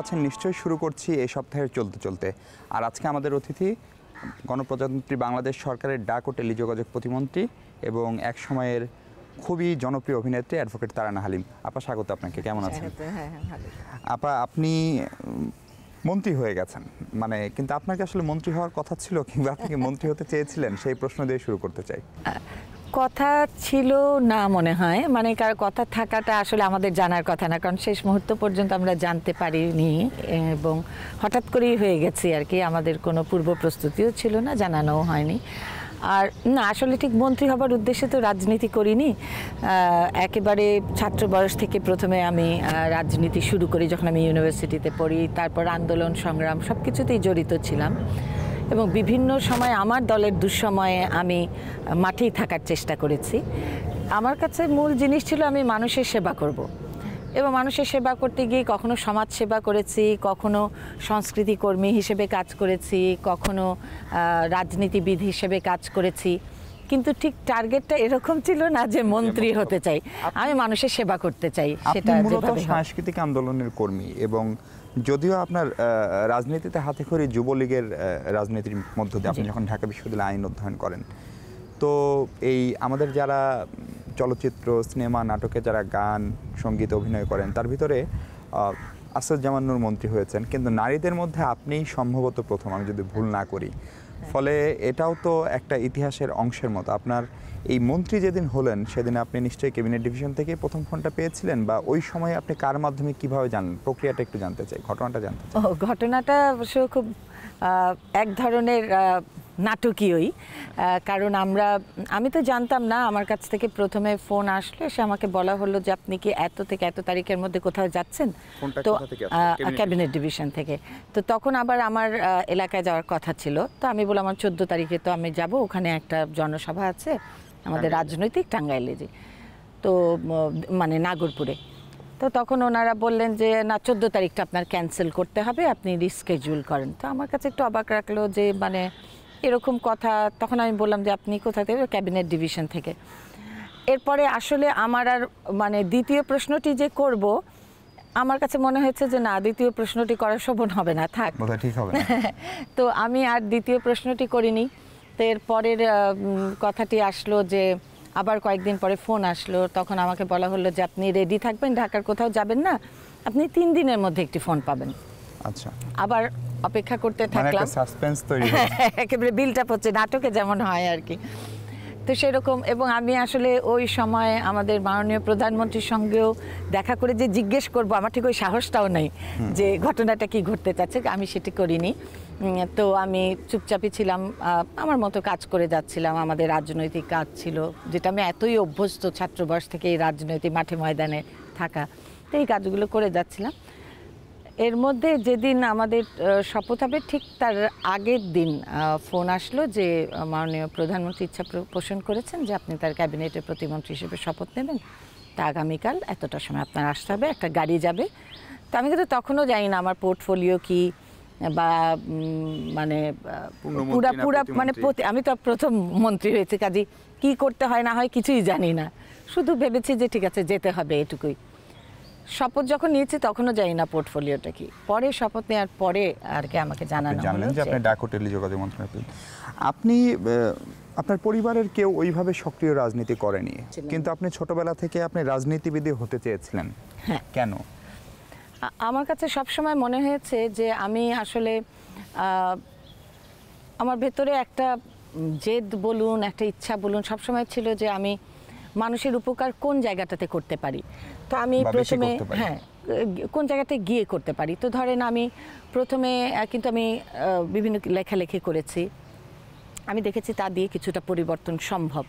আছেন নিশ্চয়ই শুরু করছি এই সপ্তাহের চলতে চলতে আর আজকে আমাদের অতিথি গণপ্রজাতন্ত্রী বাংলাদেশ সরকারের ডাক ও টেলিযোগাযোগ প্রতিমন্ত্রী এবং এক সময়ের খুবই জনপ্রিয় অভিনেত্রী অ্যাডভোকেট তারানা হালিম আপা স্বাগত আপনাকে কেমন আছেন হ্যাঁ, হ্যাঁ, আপা আপনি মন্ত্রী হয়ে গেছেন মানে কিন্তু আপনাকে আসলে মন্ত্রী হওয়ার কথা ছিল কিংবা আপনি মন্ত্রী হতে চেয়েছিলেন সেই প্রশ্ন দিয়ে শুরু করতে চাই কথা ছিল না মনে হয় মানে কার কথা থাকাটা আসলে আমাদের জানার কথা না কারণ শেষ মুহূর্ত পর্যন্ত আমরা জানতে পারিনি এবং হঠাৎ করেই হয়ে গেছি আর কি আমাদের কোনো পূর্ব প্রস্তুতিও ছিল না জানানোও হয়নি আর না আসলে ঠিক মন্ত্রী হবার উদ্দেশ্যে তো রাজনীতি করিনি একেবারে ছাত্র বয়স থেকে প্রথমে আমি রাজনীতি শুরু করি যখন আমি ইউনিভার্সিটিতে পড়ি তারপর আন্দোলন সংগ্রাম সব কিছুতেই জড়িত ছিলাম এবং বিভিন্ন সময় আমার দলের দুঃসময়ে আমি মাঠেই থাকার চেষ্টা করেছি আমার কাছে মূল জিনিস ছিল আমি মানুষের সেবা করব। এবং মানুষের সেবা করতে গিয়ে কখনো সমাজ সেবা করেছি কখনো সংস্কৃতি কর্মী হিসেবে কাজ করেছি কখনো রাজনীতিবিদ হিসেবে কাজ করেছি কিন্তু ঠিক টার্গেটটা এরকম ছিল না যে মন্ত্রী হতে চাই আমি মানুষের সেবা করতে চাই সেটা সাংস্কৃতিক আন্দোলনের কর্মী এবং যদিও আপনার রাজনীতিতে হাতে করে যুবলীগের রাজনীতির মধ্য দিয়ে আপনি যখন ঢাকা বিশ্ববিদ্যালয়ে আইন অধ্যয়ন করেন তো এই আমাদের যারা চলচ্চিত্র সিনেমা নাটকে যারা গান সঙ্গীত অভিনয় করেন তার ভিতরে আসাদুজ্জামান মন্ত্রী হয়েছেন কিন্তু নারীদের মধ্যে আপনিই সম্ভবত প্রথম আমি যদি ভুল না করি হ্যাঁ। ফলে এটাও তো একটা ইতিহাসের অংশের মতো আপনার এই মন্ত্রী যেদিন হলেন সেদিন আপনি নিশ্চয়ই ক্যাবিনেট ডিভিশন থেকে প্রথম ফোনটা পেয়েছিলেন বা ওই সময় আপনি কার মাধ্যমে কিভাবে জানলেন প্রক্রিয়াটা একটু জানতে চাই ঘটনাটা জানতে চাই ঘটনাটা অবশ্য খুব এক ধরনের নাটকীয়ই কারণ আমরা আমি তো জানতাম না আমার কাছ থেকে প্রথমে ফোন আসলো সে আমাকে বলা হলো যে আপনি কি এত থেকে এত তারিখের মধ্যে কোথাও যাচ্ছেন তো ক্যাবিনেট ডিভিশন থেকে তো তখন আবার আমার এলাকায় যাওয়ার কথা ছিল তো আমি বললাম আমার চোদ্দো তারিখে তো আমি যাব ওখানে একটা জনসভা আছে আমাদের রাজনৈতিক টাঙ্গাইলে যে তো মানে নাগরপুরে তো তখন ওনারা বললেন যে না চোদ্দ তারিখটা আপনার ক্যান্সেল করতে হবে আপনি রিস্কেজুল করেন তো আমার কাছে একটু অবাক রাখলো যে মানে এরকম কথা তখন আমি বললাম যে আপনি কোথা থেকে ক্যাবিনেট ডিভিশন থেকে এরপরে আসলে আমার আর মানে দ্বিতীয় প্রশ্নটি যে করব আমার কাছে মনে হয়েছে যে না দ্বিতীয় প্রশ্নটি করা শোভন হবে না থাক ঠিক হবে তো আমি আর দ্বিতীয় প্রশ্নটি করিনি তো এর পরের কথাটি আসলো যে আবার কয়েকদিন পরে ফোন আসলো তখন আমাকে বলা হলো যে আপনি রেডি থাকবেন ঢাকার কোথাও যাবেন না আপনি তিন দিনের মধ্যে একটি ফোন পাবেন আচ্ছা আবার অপেক্ষা করতে মানে থাকলাম সাসপেন্স তৈরি একেবারে বিলটা পড়ছে নাটকে যেমন হয় আর কি তো সেরকম এবং আমি আসলে ওই সময় আমাদের মাননীয় প্রধানমন্ত্রীর সঙ্গেও দেখা করে যে জিজ্ঞেস করব আমার ঠিক ওই সাহসটাও নেই যে ঘটনাটা কি ঘটতে চাচ্ছে আমি সেটি করিনি তো আমি চুপচাপই ছিলাম আমার মতো কাজ করে যাচ্ছিলাম আমাদের রাজনৈতিক কাজ ছিল যেটা আমি এতই অভ্যস্ত ছাত্র বয়স থেকে এই রাজনৈতিক মাঠে ময়দানে থাকা তো এই কাজগুলো করে যাচ্ছিলাম এর মধ্যে যেদিন আমাদের শপথ হবে ঠিক তার আগের দিন ফোন আসলো যে মাননীয় প্রধানমন্ত্রী ইচ্ছা পোষণ করেছেন যে আপনি তার ক্যাবিনেটের প্রতিমন্ত্রী হিসেবে শপথ নেবেন তা আগামীকাল এতটা সময় আপনার আসতে হবে একটা গাড়ি যাবে তো আমি কিন্তু তখনও জানি না আমার পোর্টফোলিও কী বা মানে পুরা পুরা মানে আমি তো প্রথম মন্ত্রী হয়েছি কাজে কি করতে হয় না হয় কিছুই জানি না শুধু ভেবেছি যে ঠিক আছে যেতে হবে এটুকুই শপথ যখন নিয়েছি তখনও জানি না পোর্টফোলিওটা কি পরে শপথ নেওয়ার পরে আর কি আমাকে জানানো জানলেন যে আপনি ডাক টেলিযোগাযোগ মন্ত্রণালয় আপনি আপনার পরিবারের কেউ ওইভাবে সক্রিয় রাজনীতি করেনি কিন্তু আপনি ছোটবেলা থেকে আপনি রাজনীতিবিদ হতে চেয়েছিলেন হ্যাঁ কেন আমার কাছে সবসময় মনে হয়েছে যে আমি আসলে আমার ভেতরে একটা জেদ বলুন একটা ইচ্ছা বলুন সবসময় ছিল যে আমি মানুষের উপকার কোন জায়গাটাতে করতে পারি তো আমি প্রথমে হ্যাঁ কোন জায়গাতে গিয়ে করতে পারি তো ধরেন আমি প্রথমে কিন্তু আমি বিভিন্ন লেখালেখি করেছি আমি দেখেছি তা দিয়ে কিছুটা পরিবর্তন সম্ভব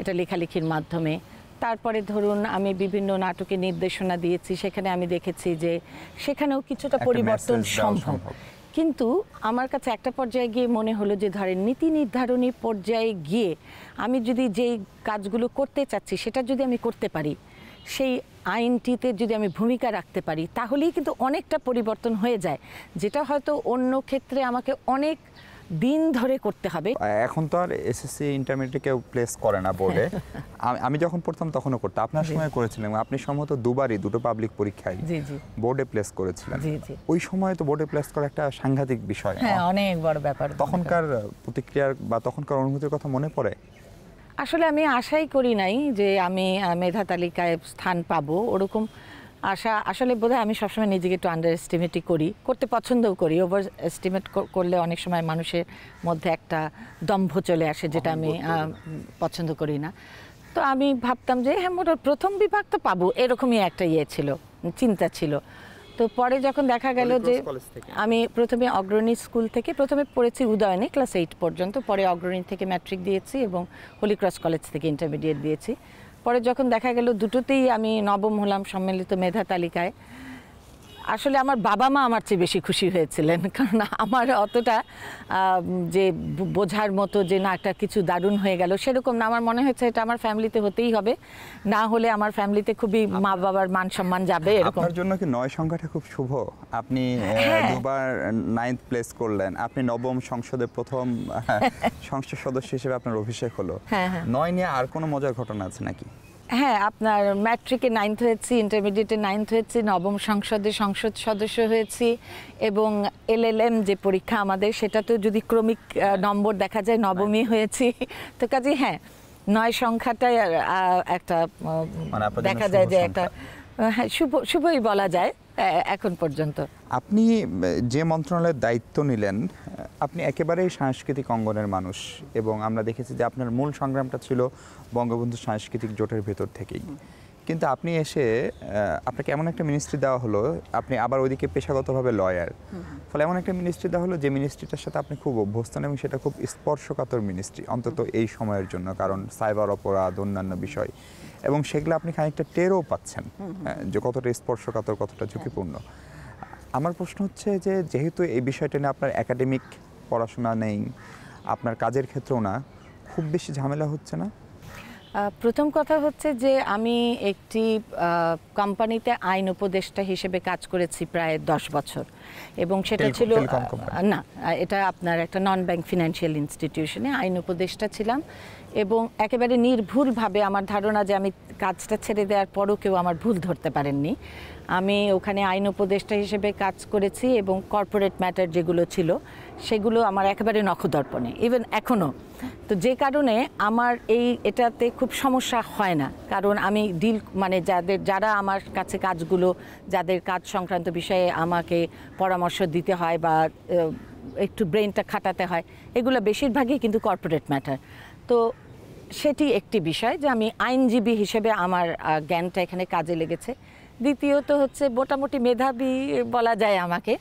এটা লেখালেখির মাধ্যমে তারপরে ধরুন আমি বিভিন্ন নাটকে নির্দেশনা দিয়েছি সেখানে আমি দেখেছি যে সেখানেও কিছুটা পরিবর্তন সম্ভব কিন্তু আমার কাছে একটা পর্যায়ে গিয়ে মনে হলো যে ধরেন নীতি নির্ধারণী পর্যায়ে গিয়ে আমি যদি যেই কাজগুলো করতে চাচ্ছি সেটা যদি আমি করতে পারি সেই আইনটিতে যদি আমি ভূমিকা রাখতে পারি তাহলেই কিন্তু অনেকটা পরিবর্তন হয়ে যায় যেটা হয়তো অন্য ক্ষেত্রে আমাকে অনেক দিন ধরে করতে হবে এখন তো আর এসএসসি ইন্টারমিডিয়েট কেউ প্লেস করে না বলে আমি যখন পড়তাম তখনও করতে আপনার সময় করেছিলেন আপনি সম্ভবত দুবারই দুটো পাবলিক পরীক্ষায় জি জি বোর্ডে প্লেস করেছিলেন জি জি ওই সময় তো বোর্ডে প্লেস করা একটা সাংঘাতিক বিষয় হ্যাঁ অনেক বড় ব্যাপার তখনকার প্রতিক্রিয়া বা তখনকার অনুভূতির কথা মনে পড়ে আসলে আমি আশাই করি নাই যে আমি মেধা তালিকায় স্থান পাবো ওরকম আশা আসলে বোধহয় আমি সবসময় নিজেকে একটু আন্ডার এস্টিমেটই করি করতে পছন্দও করি ওভার এস্টিমেট করলে অনেক সময় মানুষের মধ্যে একটা দম্ভ চলে আসে যেটা আমি পছন্দ করি না তো আমি ভাবতাম যে হ্যাঁ মোটর প্রথম বিভাগ তো পাবো এরকমই একটা ইয়ে ছিল চিন্তা ছিল তো পরে যখন দেখা গেল যে আমি প্রথমে অগ্রণী স্কুল থেকে প্রথমে পড়েছি উদয়নে ক্লাস এইট পর্যন্ত পরে অগ্রণী থেকে ম্যাট্রিক দিয়েছি এবং হোলিক্রস কলেজ থেকে ইন্টারমিডিয়েট দিয়েছি পরে যখন দেখা গেল দুটোতেই আমি নবম হলাম সম্মিলিত মেধা তালিকায় আসলে আমার বাবা মা আমার চেয়ে বেশি খুশি হয়েছিলেন কারণ আমার অতটা যে বোঝার মতো যে না একটা কিছু দারুণ হয়ে গেল সেরকম না আমার মনে হয়েছে এটা আমার ফ্যামিলিতে হতেই হবে না হলে আমার ফ্যামিলিতে খুবই মা বাবার মান সম্মান যাবে হ্যাঁ, এরকম আপনার জন্য কি নয় সংখ্যাটা খুব শুভ আপনি হ্যাঁ। দুবার নাইন্থ প্লেস করলেন আপনি নবম সংসদে প্রথম সংসদ সদস্য হিসেবে আপনার অভিষেক হলো হ্যাঁ, নয় নিয়ে আর কোনো মজার ঘটনা আছে নাকি হ্যাঁ আপনার ম্যাট্রিকে নাইন্থ হয়েছি ইন্টারমিডিয়েটে নাইন্থ হয়েছি নবম সংসদে সংসদ সদস্য হয়েছি এবং এলএলএম যে পরীক্ষা আমাদের সেটা তো যদি ক্রমিক হ্যাঁ। নম্বর দেখা যায় হ্যাঁ। নবমী হয়েছি তো কাজে হ্যাঁ নয় সংখ্যাটাই একটা মানে দেখা যায় যে একটা হ্যাঁ শুভ শুভই বলা যায় এখন পর্যন্ত আপনি যে মন্ত্রণালয়ের দায়িত্ব নিলেন আপনি একেবারেই সাংস্কৃতিক অঙ্গনের মানুষ এবং আমরা দেখেছি যে আপনার মূল সংগ্রামটা ছিল বঙ্গবন্ধু সাংস্কৃতিক জোটের ভেতর থেকেই কিন্তু আপনি এসে আপনাকে এমন একটা মিনিস্ট্রি দেওয়া হলো আপনি আবার ওইদিকে পেশাগতভাবে লয়ার ফলে এমন একটা মিনিস্ট্রি দেওয়া হলো যে মিনিস্ট্রিটার সাথে আপনি খুব অভ্যস্ত এবং সেটা খুব স্পর্শকাতর মিনিস্ট্রি অন্তত এই সময়ের জন্য কারণ সাইবার অপরাধ অন্যান্য বিষয় এবং সেগুলো আপনি খানিকটা টেরও পাচ্ছেন হ্যাঁ, যে কতটা স্পর্শকাতর কতটা ঝুঁকিপূর্ণ আমার প্রশ্ন হচ্ছে যে যেহেতু এই বিষয়টা নিয়ে আপনার একাডেমিক পড়াশোনা নেই আপনার কাজের ক্ষেত্রেও না খুব বেশি ঝামেলা হচ্ছে না প্রথম কথা হচ্ছে যে আমি একটি কোম্পানিতে আইন উপদেষ্টা হিসেবে কাজ করেছি প্রায় দশ বছর এবং সেটা ছিল না এটা আপনার একটা নন ব্যাংক ফিনান্সিয়াল ইনস্টিটিউশনে আইন উপদেষ্টা ছিলাম এবং একেবারে নির্ভুলভাবে আমার ধারণা যে আমি কাজটা ছেড়ে দেওয়ার পরও কেউ আমার ভুল ধরতে পারেননি আমি ওখানে আইন উপদেষ্টা হিসেবে কাজ করেছি এবং কর্পোরেট ম্যাটার যেগুলো ছিল সেগুলো আমার একেবারে নখদর্পণে ইভেন এখনও তো যে কারণে আমার এই এটাতে খুব সমস্যা হয় না কারণ আমি ডিল মানে যাদের যারা আমার কাছে কাজগুলো যাদের কাজ সংক্রান্ত বিষয়ে আমাকে পরামর্শ দিতে হয় বা একটু ব্রেনটা খাটাতে হয় এগুলো বেশিরভাগই কিন্তু কর্পোরেট ম্যাটার তো সেটি একটি বিষয় যে আমি আইনজীবী হিসেবে আমার জ্ঞানটা এখানে কাজে লেগেছে দ্বিতীয়ত হচ্ছে মোটামুটি মেধাবী বলা যায় আমাকে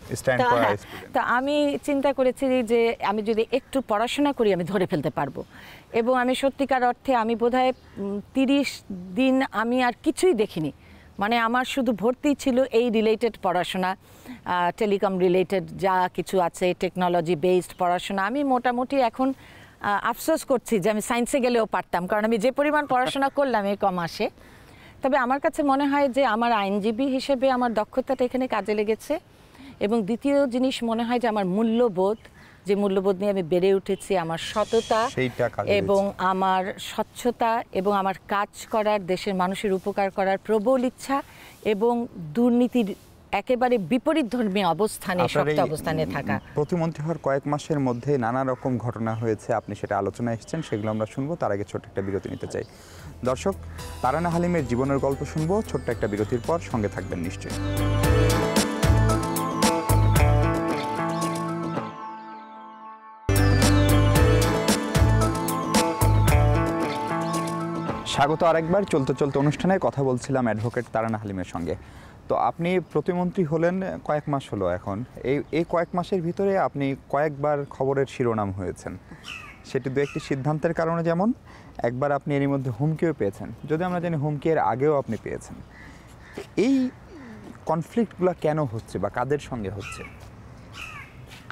হ্যাঁ, তো আমি চিন্তা করেছি যে আমি যদি একটু পড়াশোনা করি আমি ধরে ফেলতে পারবো এবং আমি সত্যিকার অর্থে আমি হয় তিরিশ দিন আমি আর কিছুই দেখিনি মানে আমার শুধু ভর্তি ছিল এই রিলেটেড পড়াশোনা টেলিকম রিলেটেড যা কিছু আছে টেকনোলজি বেসড পড়াশোনা আমি মোটামুটি এখন আফসোস করছি যে আমি সায়েন্সে গেলেও পারতাম কারণ আমি যে পরিমাণ পড়াশোনা করলাম এই কমাসে তবে আমার কাছে মনে হয় যে আমার আইনজীবী হিসেবে আমার দক্ষতাটা এখানে কাজে লেগেছে এবং দ্বিতীয় জিনিস মনে হয় যে আমার মূল্যবোধ যে মূল্যবোধ নিয়ে আমি বেড়ে উঠেছি আমার সততা এবং আমার স্বচ্ছতা এবং আমার কাজ করার দেশের মানুষের উপকার করার প্রবল ইচ্ছা এবং দুর্নীতির একেবারে বিপরীত ধর্মী অবস্থানে শক্ত অবস্থানে থাকা প্রতিমন্ত্রী হওয়ার কয়েক মাসের মধ্যে নানা রকম ঘটনা হয়েছে আপনি সেটা আলোচনায় এসেছেন সেগুলো আমরা শুনবো তার আগে ছোট একটা বিরতি নিতে চাই দর্শক তারানা হালিমের জীবনের গল্প শুনবো ছোট্ট একটা বিরতির পর সঙ্গে থাকবেন নিশ্চয়ই স্বাগত আরেকবার চলতে চলতে অনুষ্ঠানে কথা বলছিলাম অ্যাডভোকেট তারানা হালিমের সঙ্গে তো আপনি প্রতিমন্ত্রী হলেন কয়েক মাস হলো এখন এই এই কয়েক মাসের ভিতরে আপনি কয়েকবার খবরের শিরোনাম হয়েছেন সেটি দু একটি সিদ্ধান্তের কারণে যেমন একবার আপনি এরই মধ্যে হুমকিও পেয়েছেন যদি আমরা জানি হুমকি এর আগেও আপনি পেয়েছেন এই কনফ্লিক্টগুলো কেন হচ্ছে বা কাদের সঙ্গে হচ্ছে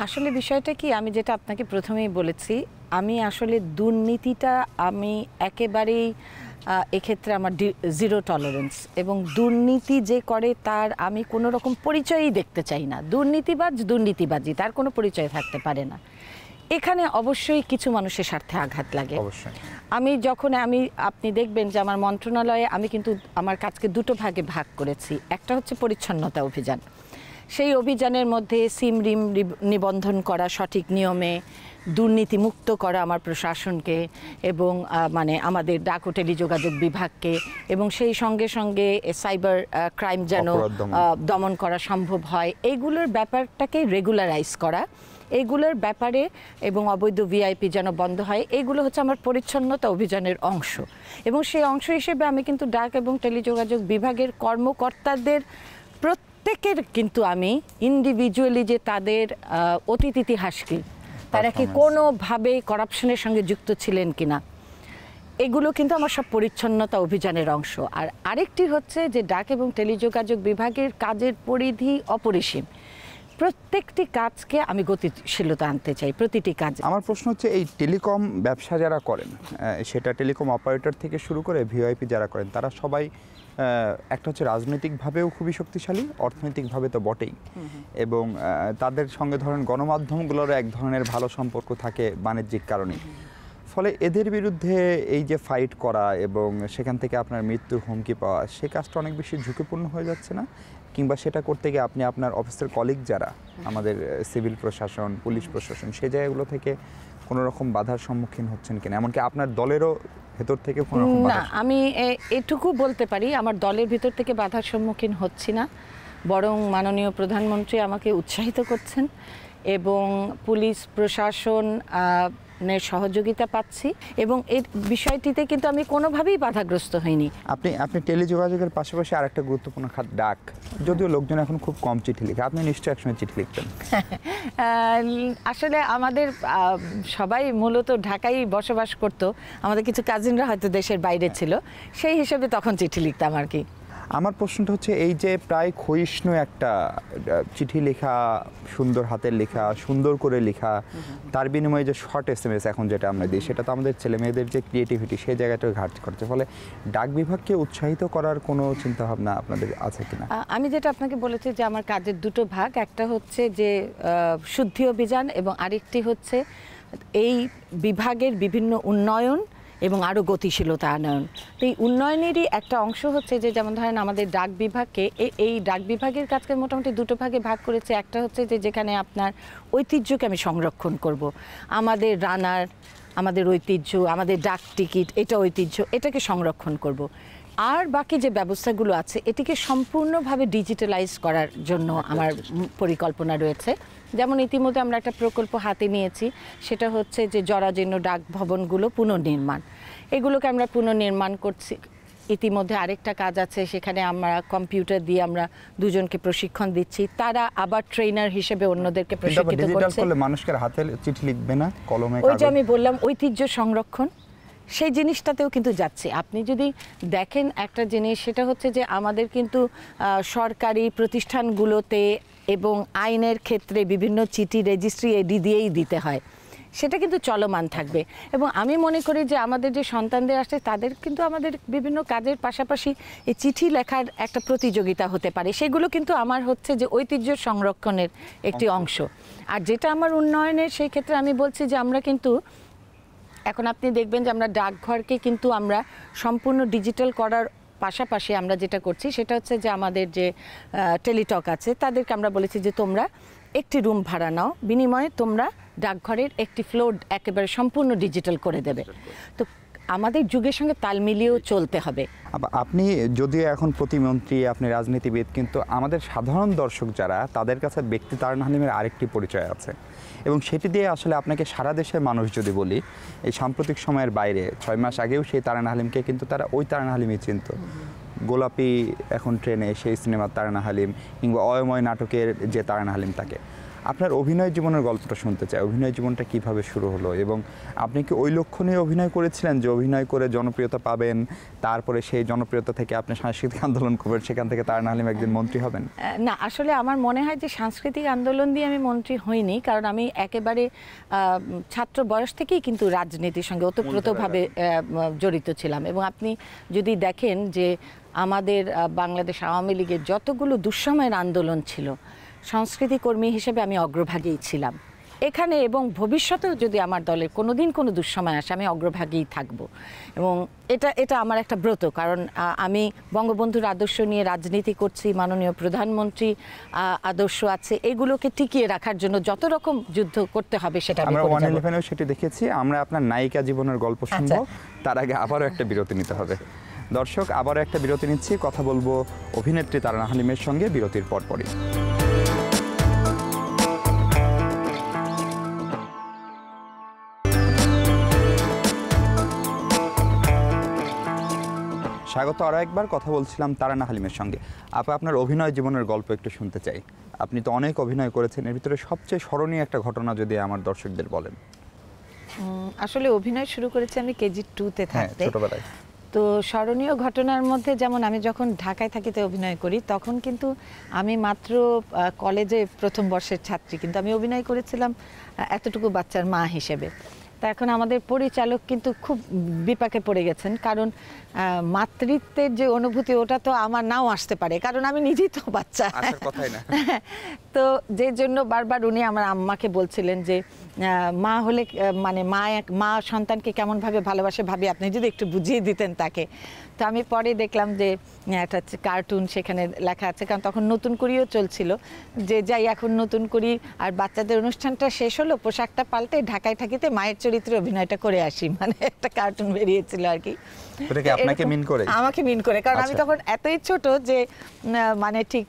আসলে বিষয়টা কি আমি যেটা আপনাকে প্রথমেই বলেছি আমি আসলে দুর্নীতিটা আমি একেবারেই এক্ষেত্রে আমার জিরো টলারেন্স এবং দুর্নীতি যে করে তার আমি কোনো রকম পরিচয়ই দেখতে চাই না দুর্নীতিবাজ দুর্নীতিবাজি তার কোনো পরিচয় থাকতে পারে না এখানে অবশ্যই কিছু মানুষের স্বার্থে আঘাত লাগে আমি যখন আমি আপনি দেখবেন যে আমার মন্ত্রণালয়ে আমি কিন্তু আমার কাজকে দুটো ভাগে ভাগ করেছি একটা হচ্ছে পরিচ্ছন্নতা অভিযান সেই অভিযানের মধ্যে সিম রিম নিবন্ধন করা সঠিক নিয়মে দুর্নীতিমুক্ত করা আমার প্রশাসনকে এবং মানে আমাদের ডাক ও টেলিযোগাযোগ বিভাগকে এবং সেই সঙ্গে সঙ্গে সাইবার ক্রাইম যেন দমন করা সম্ভব হয় এইগুলোর ব্যাপারটাকে রেগুলারাইজ করা এইগুলোর ব্যাপারে এবং অবৈধ ভিআইপি যেন বন্ধ হয় এইগুলো হচ্ছে আমার পরিচ্ছন্নতা অভিযানের অংশ এবং সেই অংশ হিসেবে আমি কিন্তু ডাক এবং টেলিযোগাযোগ বিভাগের কর্মকর্তাদের প্রত্যেকের কিন্তু আমি ইন্ডিভিজুয়ালি যে তাদের অতীত ইতিহাস কি তারা কি কোনোভাবেই করাপশনের সঙ্গে যুক্ত ছিলেন কি না এগুলো কিন্তু আমার সব পরিচ্ছন্নতা অভিযানের অংশ আর আরেকটি হচ্ছে যে ডাক এবং টেলিযোগাযোগ বিভাগের কাজের পরিধি অপরিসীম প্রত্যেকটি কাজকে আমি গতিশীলতা আনতে চাই প্রতিটি কাজ আমার প্রশ্ন হচ্ছে এই টেলিকম ব্যবসা যারা করেন সেটা টেলিকম অপারেটর থেকে শুরু করে ভিওআইপি যারা করেন তারা সবাই একটা হচ্ছে রাজনৈতিকভাবেও খুবই শক্তিশালী অর্থনৈতিকভাবে তো বটেই এবং তাদের সঙ্গে ধরেন গণমাধ্যমগুলোরও এক ধরনের ভালো সম্পর্ক থাকে বাণিজ্যিক কারণে ফলে এদের বিরুদ্ধে এই যে ফাইট করা এবং সেখান থেকে আপনার মৃত্যুর হুমকি পাওয়া সে কাজটা অনেক বেশি ঝুঁকিপূর্ণ হয়ে যাচ্ছে না কিংবা সেটা করতে গিয়ে আপনি আপনার অফিসের কলিগ যারা আমাদের সিভিল প্রশাসন পুলিশ প্রশাসন সে জায়গাগুলো থেকে কোনো রকম বাধার সম্মুখীন হচ্ছেন কিনা এমনকি আপনার দলেরও ভেতর থেকে কোনো না আমি এটুকু বলতে পারি আমার দলের ভেতর থেকে বাধার সম্মুখীন হচ্ছি না বরং মাননীয় প্রধানমন্ত্রী আমাকে উৎসাহিত করছেন এবং পুলিশ প্রশাসন মানে সহযোগিতা পাচ্ছি এবং এর বিষয়টিতে কিন্তু আমি কোনোভাবেই বাধাগ্রস্ত হইনি আপনি আপনি টেলিযোগাযোগের পাশাপাশি আর একটা গুরুত্বপূর্ণ খাত ডাক যদিও লোকজন এখন খুব কম চিঠি লিখে আপনি নিশ্চয়ই একসময় চিঠি লিখতেন আসলে আমাদের সবাই মূলত ঢাকায় বসবাস করতো আমাদের কিছু কাজিনরা হয়তো দেশের বাইরে ছিল সেই হিসেবে তখন চিঠি লিখতাম আর কি আমার প্রশ্নটা হচ্ছে এই যে প্রায় ক্ষয়িষ্ণু একটা চিঠি লেখা সুন্দর হাতের লেখা সুন্দর করে লেখা তার বিনিময়ে যে শর্ট এস এম এস এখন যেটা আমরা দিই সেটা তো আমাদের ছেলেমেয়েদের যে ক্রিয়েটিভিটি সেই জায়গাটা ঘাটতি করছে ফলে ডাক বিভাগকে উৎসাহিত করার কোনো চিন্তাভাবনা আপনাদের আছে কিনা আমি যেটা আপনাকে বলেছি যে আমার কাজের দুটো ভাগ একটা হচ্ছে যে শুদ্ধি অভিযান এবং আরেকটি হচ্ছে এই বিভাগের বিভিন্ন উন্নয়ন এবং আরও গতিশীলতা আনয়ন তো এই উন্নয়নেরই একটা অংশ হচ্ছে যে যেমন ধরেন আমাদের ডাক বিভাগকে এই ডাক বিভাগের কাজকে মোটামুটি দুটো ভাগে ভাগ করেছে একটা হচ্ছে যে যেখানে আপনার ঐতিহ্যকে আমি সংরক্ষণ করব। আমাদের রানার আমাদের ঐতিহ্য আমাদের ডাক টিকিট এটা ঐতিহ্য এটাকে সংরক্ষণ করব। আর বাকি যে ব্যবস্থাগুলো আছে এটিকে সম্পূর্ণভাবে ডিজিটালাইজ করার জন্য আমার পরিকল্পনা রয়েছে যেমন ইতিমধ্যে আমরা একটা প্রকল্প হাতে নিয়েছি সেটা হচ্ছে যে জরাজীর্ণ ডাক ভবনগুলো পুনর্নির্মাণ এগুলোকে আমরা পুনর্নির্মাণ করছি ইতিমধ্যে আরেকটা কাজ আছে সেখানে আমরা কম্পিউটার দিয়ে আমরা দুজনকে প্রশিক্ষণ দিচ্ছি তারা আবার ট্রেনার হিসেবে অন্যদেরকে প্রশিক্ষিত করছে হাতে চিঠি লিখবে না কলমে ওই যে আমি বললাম ঐতিহ্য সংরক্ষণ সেই জিনিসটাতেও কিন্তু যাচ্ছে আপনি যদি দেখেন একটা জিনিস সেটা হচ্ছে যে আমাদের কিন্তু সরকারি প্রতিষ্ঠানগুলোতে এবং আইনের ক্ষেত্রে বিভিন্ন চিঠি রেজিস্ট্রি এডি দিয়েই দিতে হয় সেটা কিন্তু চলমান থাকবে এবং আমি মনে করি যে আমাদের যে সন্তানদের আসছে তাদের কিন্তু আমাদের বিভিন্ন কাজের পাশাপাশি এই চিঠি লেখার একটা প্রতিযোগিতা হতে পারে সেগুলো কিন্তু আমার হচ্ছে যে ঐতিহ্য সংরক্ষণের একটি অংশ আর যেটা আমার উন্নয়নের সেই ক্ষেত্রে আমি বলছি যে আমরা কিন্তু এখন আপনি দেখবেন যে আমরা ডাকঘরকে কিন্তু আমরা সম্পূর্ণ ডিজিটাল করার পাশাপাশি আমরা যেটা করছি সেটা হচ্ছে যে আমাদের যে টেলিটক আছে তাদেরকে আমরা বলেছি যে তোমরা একটি রুম ভাড়া নাও বিনিময়ে তোমরা ডাকঘরের একটি ফ্লোর একেবারে সম্পূর্ণ ডিজিটাল করে দেবে তো আমাদের যুগের সঙ্গে তাল মিলিয়েও চলতে হবে আপনি যদিও এখন প্রতিমন্ত্রী আপনি রাজনীতিবিদ কিন্তু আমাদের সাধারণ দর্শক যারা তাদের কাছে ব্যক্তি তারান হালিমের আরেকটি পরিচয় আছে এবং সেটি দিয়ে আসলে আপনাকে সারা দেশের মানুষ যদি বলি এই সাম্প্রতিক সময়ের বাইরে ছয় মাস আগেও সেই তারান হালিমকে কিন্তু তারা ওই তারান হালিমই চিনত গোলাপি এখন ট্রেনে সেই সিনেমার তারানা হালিম কিংবা অয়ময় নাটকের যে তারানা হালিম তাকে আপনার অভিনয় জীবনের গল্পটা শুনতে চাই অভিনয় জীবনটা কিভাবে শুরু হলো এবং আপনি কি ওই লক্ষ্য নিয়ে অভিনয় করেছিলেন যে অভিনয় করে জনপ্রিয়তা পাবেন তারপরে সেই জনপ্রিয়তা থেকে আপনি সাংস্কৃতিক আন্দোলন করবেন সেখান থেকে তার নালিম একদিন মন্ত্রী হবেন না আসলে আমার মনে হয় যে সাংস্কৃতিক আন্দোলন দিয়ে আমি মন্ত্রী হইনি কারণ আমি একেবারে ছাত্র বয়স থেকেই কিন্তু রাজনীতির সঙ্গে ওতপ্রোতভাবে জড়িত ছিলাম এবং আপনি যদি দেখেন যে আমাদের বাংলাদেশ আওয়ামী লীগের যতগুলো দুঃসময়ের আন্দোলন ছিল সংস্কৃতি কর্মী হিসেবে আমি অগ্রভাগেই ছিলাম এখানে এবং ভবিষ্যতেও যদি আমার দলের কোনো দিন কোনো দুঃসময় আসে আমি অগ্রভাগেই থাকব এবং এটা এটা আমার একটা ব্রত কারণ আমি বঙ্গবন্ধুর আদর্শ নিয়ে রাজনীতি করছি মাননীয় প্রধানমন্ত্রী আদর্শ আছে এগুলোকে টিকিয়ে রাখার জন্য যত রকম যুদ্ধ করতে হবে সেটা আমরা সেটি দেখেছি আমরা আপনার নায়িকা জীবনের গল্প আচ্ছা। শুনবো তার আগে আবারও একটা বিরতি নিতে হবে দর্শক আবারও একটা বিরতি নিচ্ছি কথা বলবো অভিনেত্রী তারা হালিমের সঙ্গে বিরতির পরপরই স্বাগত আরও একবার কথা বলছিলাম তারানা হালিমের সঙ্গে আপ আপনার অভিনয় জীবনের গল্প একটু শুনতে চাই আপনি তো অনেক অভিনয় করেছেন এর ভিতরে সবচেয়ে স্মরণীয় একটা ঘটনা যদি আমার দর্শকদের বলেন আসলে অভিনয় শুরু করেছি আমি কেজি টুতে হ্যাঁ, থাকতে ছোটবেলায় তো স্মরণীয় ঘটনার মধ্যে যেমন আমি যখন ঢাকায় থাকিতে অভিনয় করি তখন কিন্তু আমি মাত্র কলেজে প্রথম বর্ষের ছাত্রী কিন্তু আমি অভিনয় করেছিলাম এতটুকু বাচ্চার মা হিসেবে তা এখন আমাদের পরিচালক কিন্তু খুব বিপাকে পড়ে গেছেন কারণ মাতৃত্বের যে অনুভূতি ওটা তো আমার নাও আসতে পারে কারণ আমি নিজেই তো বাচ্চা তো যে জন্য বারবার উনি আমার আম্মাকে বলছিলেন যে মা হলে মানে মা এক মা সন্তানকে কেমনভাবে ভালোবাসে ভাবি আপনি যদি একটু বুঝিয়ে দিতেন তাকে তো আমি পরে দেখলাম যে একটা কার্টুন সেখানে লেখা আছে কারণ তখন নতুন করিও চলছিল যে যাই এখন নতুন করি আর বাচ্চাদের অনুষ্ঠানটা শেষ হলো পোশাকটা পাল্টে ঢাকায় থাকিতে মায়ের চরিত্রে অভিনয়টা করে আসি মানে একটা কার্টুন বেরিয়েছিল আর কি আপনাকে মিন করে আমাকে মিন করে কারণ আমি আচ্ছা। তখন এতই ছোট যে মানে ঠিক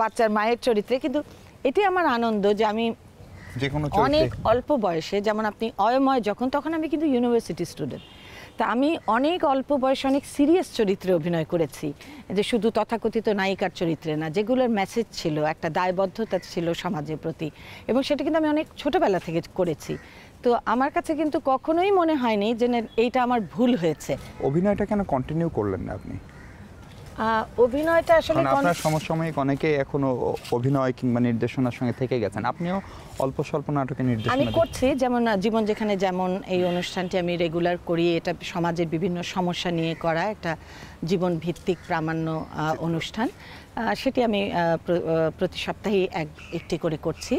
বাচ্চার মায়ের চরিত্রে কিন্তু এটি আমার আনন্দ যে আমি অনেক অল্প বয়সে যেমন আপনি অয়ময় যখন তখন আমি কিন্তু ইউনিভার্সিটি স্টুডেন্ট তা আমি অনেক অল্প বয়সে অনেক সিরিয়াস চরিত্রে অভিনয় করেছি যে শুধু তথাকথিত নায়িকার চরিত্রে না যেগুলোর মেসেজ ছিল একটা দায়বদ্ধতা ছিল সমাজের প্রতি এবং সেটা কিন্তু আমি অনেক ছোটবেলা থেকে করেছি তো আমার কাছে কিন্তু কখনোই মনে হয়নি যে এইটা আমার ভুল হয়েছে অভিনয়টা কেন কন্টিনিউ করলেন না আপনি অভিনয়টা আসলে আপনার সমসাময়িক অনেকেই এখনো অভিনয় কিংবা নির্দেশনার সঙ্গে থেকে গেছেন আপনিও অল্প স্বল্প নাটকে নির্দেশনা আমি করছি যেমন জীবন যেখানে যেমন এই অনুষ্ঠানটি আমি রেগুলার করি এটা সমাজের বিভিন্ন সমস্যা নিয়ে করা একটা জীবন ভিত্তিক প্রামাণ্য অনুষ্ঠান সেটি আমি প্রতি সপ্তাহেই এক একটি করে করছি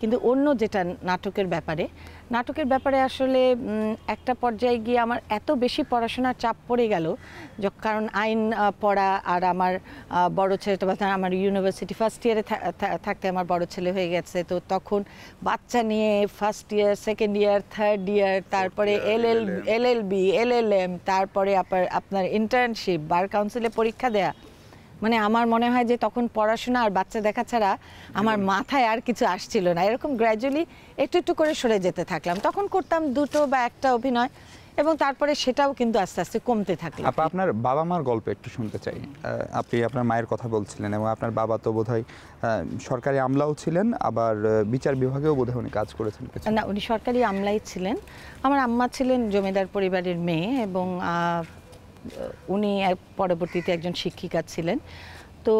কিন্তু অন্য যেটা নাটকের ব্যাপারে নাটকের ব্যাপারে আসলে একটা পর্যায়ে গিয়ে আমার এত বেশি পড়াশোনার চাপ পড়ে গেল কারণ আইন পড়া আর আমার বড় ছেলেটা আমার ইউনিভার্সিটি ফার্স্ট ইয়ারে থাকতে আমার বড় ছেলে হয়ে গেছে তো তখন বাচ্চা নিয়ে first year second year third year তারপরে এল এল এল L B L L M তারপরে আপনার ইন্টার্নশিপ বার কাউন্সিলে পরীক্ষা দেয়া মানে আমার মনে হয় যে তখন পড়াশোনা আর বাচ্চা দেখা ছাড়া আমার মাথায় আর কিছু আসছিল না এরকম গ্র্যাজুয়ালি একটু একটু করে সরে যেতে থাকলাম তখন করতাম দুটো বা একটা অভিনয় এবং তারপরে সেটাও কিন্তু আস্তে আস্তে কমতে থাকে আপা আপনার বাবা মার গল্প একটু শুনতে চাই আপনি আপনার মায়ের কথা বলছিলেন এবং আপনার বাবা তো বোধহয় সরকারি আমলাও ছিলেন আবার বিচার বিভাগেও বোধহয় উনি কাজ করেছেন না উনি সরকারি আমলাই ছিলেন আমার আম্মা ছিলেন জমিদার পরিবারের মেয়ে এবং উনি পরবর্তীতে একজন শিক্ষিকা ছিলেন তো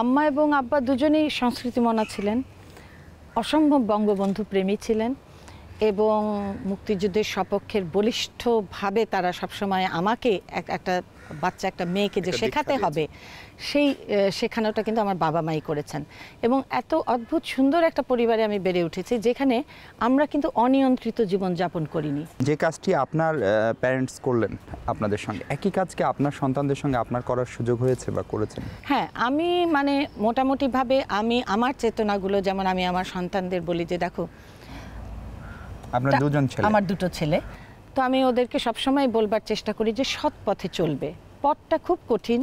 আম্মা এবং আব্বা দুজনেই সংস্কৃতিমনা ছিলেন অসম্ভব বঙ্গবন্ধু প্রেমী ছিলেন এবং মুক্তিযুদ্ধের সপক্ষের বলিষ্ঠভাবে তারা সবসময় আমাকে একটা বাচ্চা একটা মেয়েকে যে শেখাতে হবে সেই শেখানোটা কিন্তু আমার বাবা মাই করেছেন এবং এত অদ্ভুত সুন্দর একটা পরিবারে আমি বেড়ে উঠেছি যেখানে আমরা কিন্তু অনিয়ন্ত্রিত জীবন যাপন করিনি যে কাজটি আপনার প্যারেন্টস করলেন আপনাদের সঙ্গে একই কাজকে আপনার সন্তানদের সঙ্গে আপনার করার সুযোগ হয়েছে বা করেছেন হ্যাঁ আমি মানে মোটামুটিভাবে আমি আমার চেতনাগুলো যেমন আমি আমার সন্তানদের বলি যে দেখো আমার দুটো ছেলে তো আমি ওদেরকে সবসময় বলবার চেষ্টা করি যে সৎ পথে চলবে পথটা খুব কঠিন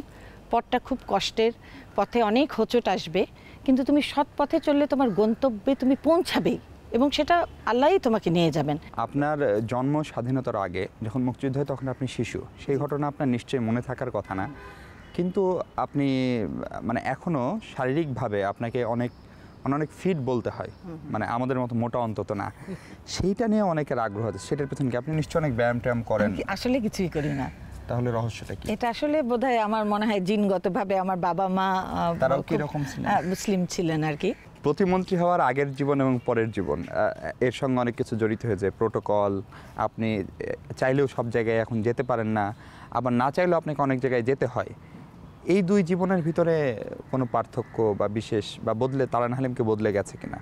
পথটা খুব কষ্টের পথে অনেক হোঁচট আসবে কিন্তু তুমি সৎ পথে চললে তোমার গন্তব্যে তুমি পৌঁছাবেই এবং সেটা আল্লাহ তোমাকে নিয়ে যাবেন আপনার জন্ম স্বাধীনতার আগে যখন মুক্তিযুদ্ধ হয় তখন আপনি শিশু সেই ঘটনা আপনার নিশ্চয়ই মনে থাকার কথা না কিন্তু আপনি মানে এখনও শারীরিকভাবে আপনাকে অনেক মানে অনেক ফিট বলতে হয় মানে আমাদের মতো মোটা অন্তত না সেইটা নিয়ে অনেকের আগ্রহ আছে সেটার পেছনে কি আপনি নিশ্চয়ই অনেক ব্যায়াম ট্যায়াম করেন আসলে কিছুই করি না তাহলে রহস্যটা কি এটা আসলে বোধহয় আমার মনে হয় জিনগতভাবে আমার বাবা মা তারাও কি রকম ছিলেন মুসলিম ছিলেন আর কি প্রতিমন্ত্রী হওয়ার আগের জীবন এবং পরের জীবন এর সঙ্গে অনেক কিছু জড়িত হয়েছে প্রোটোকল আপনি চাইলেও সব জায়গায় এখন যেতে পারেন না আবার না চাইলেও আপনাকে অনেক জায়গায় যেতে হয় এই দুই জীবনের ভিতরে কোনো পার্থক্য বা বিশেষ বা বদলে তারান হালিমকে বদলে গেছে কিনা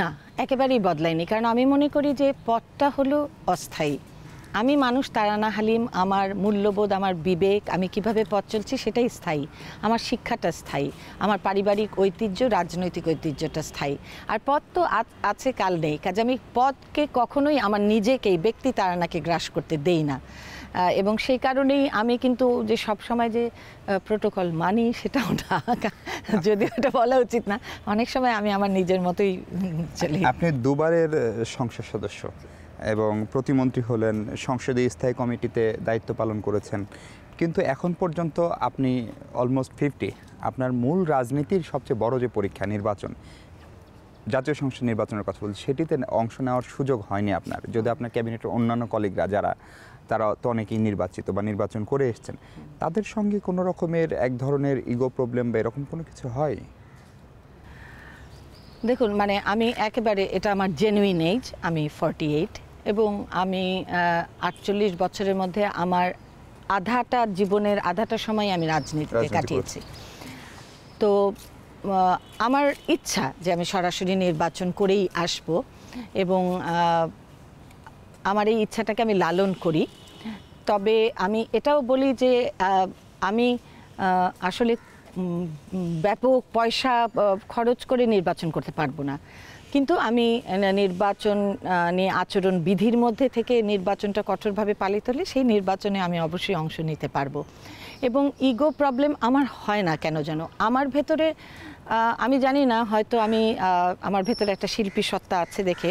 না একেবারেই বদলায়নি কারণ আমি মনে করি যে পথটা হলো অস্থায়ী আমি মানুষ তারানা হালিম আমার মূল্যবোধ আমার বিবেক আমি কিভাবে পথ চলছি সেটাই স্থায়ী আমার শিক্ষাটা স্থায়ী আমার পারিবারিক ঐতিহ্য রাজনৈতিক ঐতিহ্যটা স্থায়ী আর পথ তো আছে কাল নেই কাজে আমি পথকে কখনোই আমার নিজেকেই ব্যক্তি তারানাকে গ্রাস করতে দেই না এবং সেই কারণেই আমি কিন্তু যে সব সময় যে প্রোটোকল মানি সেটাও না যদি ওটা বলা উচিত না অনেক সময় আমি আমার নিজের মতোই চলি আপনি দুবারের সংসদ সদস্য এবং প্রতিমন্ত্রী হলেন সংসদে স্থায়ী কমিটিতে দায়িত্ব পালন করেছেন কিন্তু এখন পর্যন্ত আপনি অলমোস্ট ফিফটি আপনার মূল রাজনীতির সবচেয়ে বড় যে পরীক্ষা নির্বাচন জাতীয় সংসদ নির্বাচনের কথা বলছি সেটিতে অংশ নেওয়ার সুযোগ হয়নি আপনার যদি আপনার ক্যাবিনেটের অন্যান্য কলিগরা যারা তারা তো অনেকেই নির্বাচিত বা নির্বাচন করে এসছেন তাদের সঙ্গে কোনো রকমের এক ধরনের ইগো প্রবলেম বা এরকম কোনো কিছু হয় দেখুন মানে আমি একেবারে এটা আমার জেনুইন এজ আমি ফর্টি এইট এবং আমি আটচল্লিশ বছরের মধ্যে আমার আধাটা জীবনের আধাটা সময় আমি রাজনীতিতে কাটিয়েছি তো আমার ইচ্ছা যে আমি সরাসরি নির্বাচন করেই আসব এবং আমার এই ইচ্ছাটাকে আমি লালন করি তবে আমি এটাও বলি যে আমি আসলে ব্যাপক পয়সা খরচ করে নির্বাচন করতে পারবো না কিন্তু আমি নির্বাচন নিয়ে আচরণ বিধির মধ্যে থেকে নির্বাচনটা কঠোরভাবে পালিত হলে সেই নির্বাচনে আমি অবশ্যই অংশ নিতে পারবো এবং ইগো প্রবলেম আমার হয় না কেন যেন আমার ভেতরে আমি জানি না হয়তো আমি আমার ভেতরে একটা শিল্পী সত্তা আছে দেখে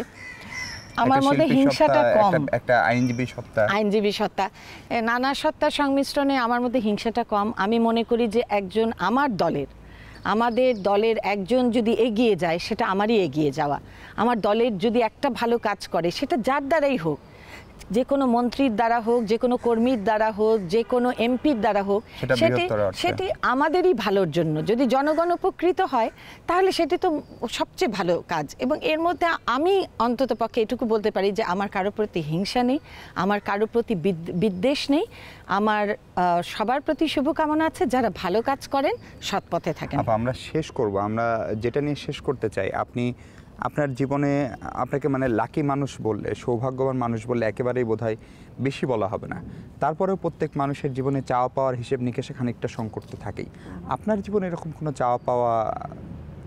আমার মধ্যে হিংসাটা কম একটা আইনজীবী সত্তা আইনজীবী সত্তা নানা সত্তার সংমিশ্রণে আমার মধ্যে হিংসাটা কম আমি মনে করি যে একজন আমার দলের আমাদের দলের একজন যদি এগিয়ে যায় সেটা আমারই এগিয়ে যাওয়া আমার দলের যদি একটা ভালো কাজ করে সেটা যার দ্বারাই হোক যে কোনো মন্ত্রীর দ্বারা হোক যে কোনো কর্মীর দ্বারা হোক যে কোনো এমপির দ্বারা হোক সেটি সেটি আমাদেরই ভালোর জন্য যদি জনগণ উপকৃত হয় তাহলে সেটি তো সবচেয়ে ভালো কাজ এবং এর মধ্যে আমি অন্তত পক্ষে এটুকু বলতে পারি যে আমার কারো প্রতি হিংসা নেই আমার কারো প্রতি বিদ্বেষ নেই আমার সবার প্রতি শুভকামনা আছে যারা ভালো কাজ করেন সৎপথে থাকেন আমরা শেষ করব আমরা যেটা নিয়ে শেষ করতে চাই আপনি আপনার জীবনে আপনাকে মানে লাকি মানুষ বললে সৌভাগ্যবান মানুষ বললে একেবারেই বোধ বেশি বলা হবে না তারপরেও প্রত্যেক মানুষের জীবনে চাওয়া পাওয়ার হিসেব নিকেশে খানিকটা সংকট তো থাকেই আপনার জীবনে এরকম কোনো চাওয়া পাওয়া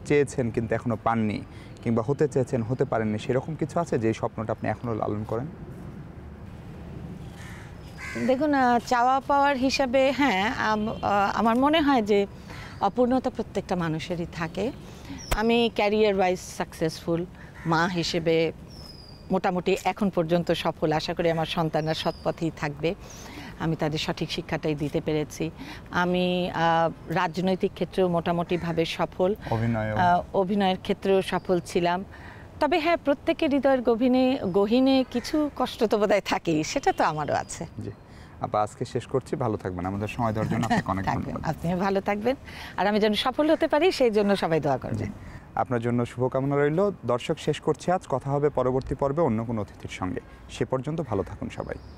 চেয়েছেন কিন্তু এখনও পাননি কিংবা হতে চেয়েছেন হতে পারেননি সেরকম কিছু আছে যে স্বপ্নটা আপনি এখনও লালন করেন দেখুন চাওয়া পাওয়ার হিসাবে হ্যাঁ আমার মনে হয় যে অপূর্ণতা প্রত্যেকটা মানুষেরই থাকে আমি ক্যারিয়ার ওয়াইজ সাকসেসফুল মা হিসেবে মোটামুটি এখন পর্যন্ত সফল আশা করি আমার সন্তানরা সৎপথেই থাকবে আমি তাদের সঠিক শিক্ষাটাই দিতে পেরেছি আমি রাজনৈতিক ক্ষেত্রেও মোটামুটিভাবে সফল অভিনয়ের ক্ষেত্রেও সফল ছিলাম তবে হ্যাঁ প্রত্যেকের হৃদয়ের গভীনে গহীনে কিছু কষ্ট তো বোধহয় থাকেই সেটা তো আমারও আছে আপা আজকে শেষ করছি ভালো থাকবেন আমাদের সময় দেওয়ার জন্য আপনাকে অনেক ধন্যবাদ আপনি ভালো থাকবেন আর আমি যেন সফল হতে পারি সেই জন্য সবাই দোয়া করবেন আপনার জন্য শুভকামনা রইল দর্শক শেষ করছি আজ কথা হবে পরবর্তী পর্বে অন্য কোনো অতিথির সঙ্গে সে পর্যন্ত ভালো থাকুন সবাই